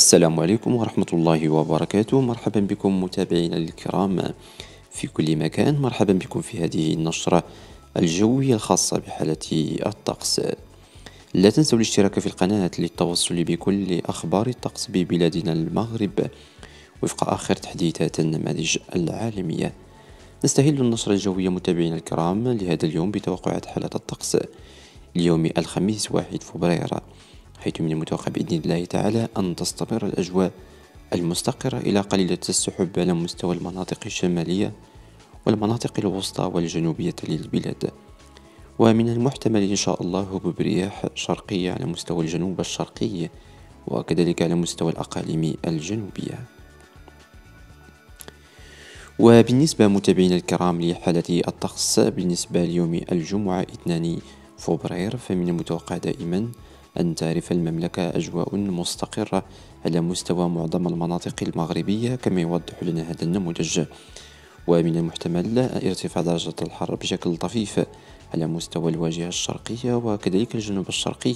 السلام عليكم ورحمة الله وبركاته مرحبا بكم متابعينا الكرام في كل مكان مرحبا بكم في هذه النشرة الجوية الخاصة بحالة الطقس لا تنسوا الاشتراك في القناة للتوصل بكل أخبار الطقس ببلادنا المغرب وفق آخر تحديثات النماذج العالمية نستهل النشرة الجوية متابعينا الكرام لهذا اليوم بتوقعات حالة الطقس ليوم الخميس 1 فبراير حيث من المتوقع بإذن الله تعالى أن تستمر الأجواء المستقرة إلى قليلة السحب على مستوى المناطق الشمالية والمناطق الوسطى والجنوبية للبلاد ومن المحتمل إن شاء الله هبوب رياح شرقية على مستوى الجنوب الشرقي وكذلك على مستوى الأقاليم الجنوبية وبالنسبة متابعينا الكرام لحالة الطقس بالنسبة ليوم الجمعة 2 فبراير فمن المتوقع دائما أن تعرف المملكة أجواء مستقرة على مستوى معظم المناطق المغربية كما يوضح لنا هذا النموذج ومن المحتمل ارتفاع درجة الحرارة بشكل طفيف على مستوى الواجهة الشرقية وكذلك الجنوب الشرقي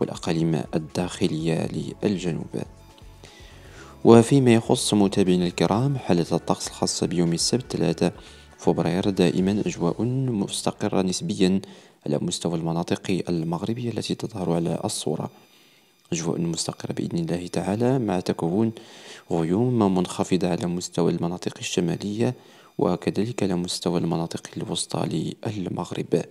والأقاليم الداخلية للجنوب وفيما يخص متابعينا الكرام حالة الطقس الخاصة بيوم السبت 3 فبراير دائما أجواء مستقرة نسبيا على مستوى المناطق المغربية التي تظهر على الصورة أجواء مستقرة بإذن الله تعالى مع تكون غيوم منخفضة على مستوى المناطق الشمالية وكذلك على مستوى المناطق الوسطى للمغرب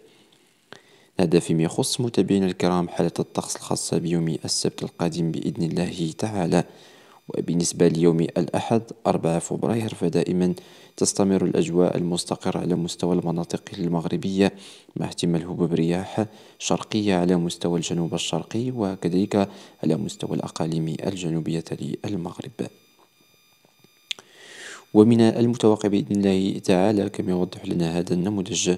هذا فيما يخص متابعينا الكرام حالة الطقس الخاصة بيوم السبت القادم بإذن الله تعالى وبالنسبة ليوم الأحد 4 فبراير فدائما تستمر الأجواء المستقرة على مستوى المناطق المغربية مع احتمال هبوب رياح شرقية على مستوى الجنوب الشرقي وكذلك على مستوى الأقاليم الجنوبية للمغرب ومن المتوقع بإذن الله تعالى كما يوضح لنا هذا النموذج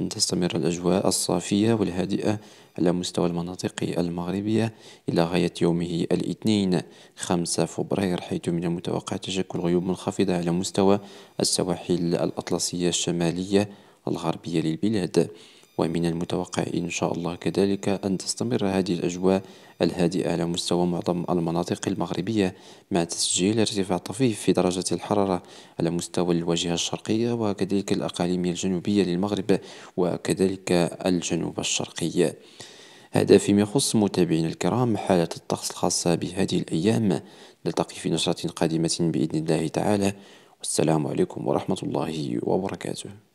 أن تستمر الأجواء الصافية والهادئة على مستوى المناطق المغربية إلى غاية يومه الاثنين 5 فبراير حيث من المتوقع تشكل غيوم منخفضة على مستوى السواحل الأطلسية الشمالية الغربية للبلاد ومن المتوقع إن شاء الله كذلك أن تستمر هذه الأجواء الهادئة على مستوى معظم المناطق المغربية مع تسجيل ارتفاع طفيف في درجة الحرارة على مستوى الواجهة الشرقية وكذلك الأقاليم الجنوبية للمغرب وكذلك الجنوب الشرقي هذا فيما يخص متابعينا الكرام حالة الطقس الخاصة بهذه الأيام نلتقي في نشرة قادمة بإذن الله تعالى والسلام عليكم ورحمة الله وبركاته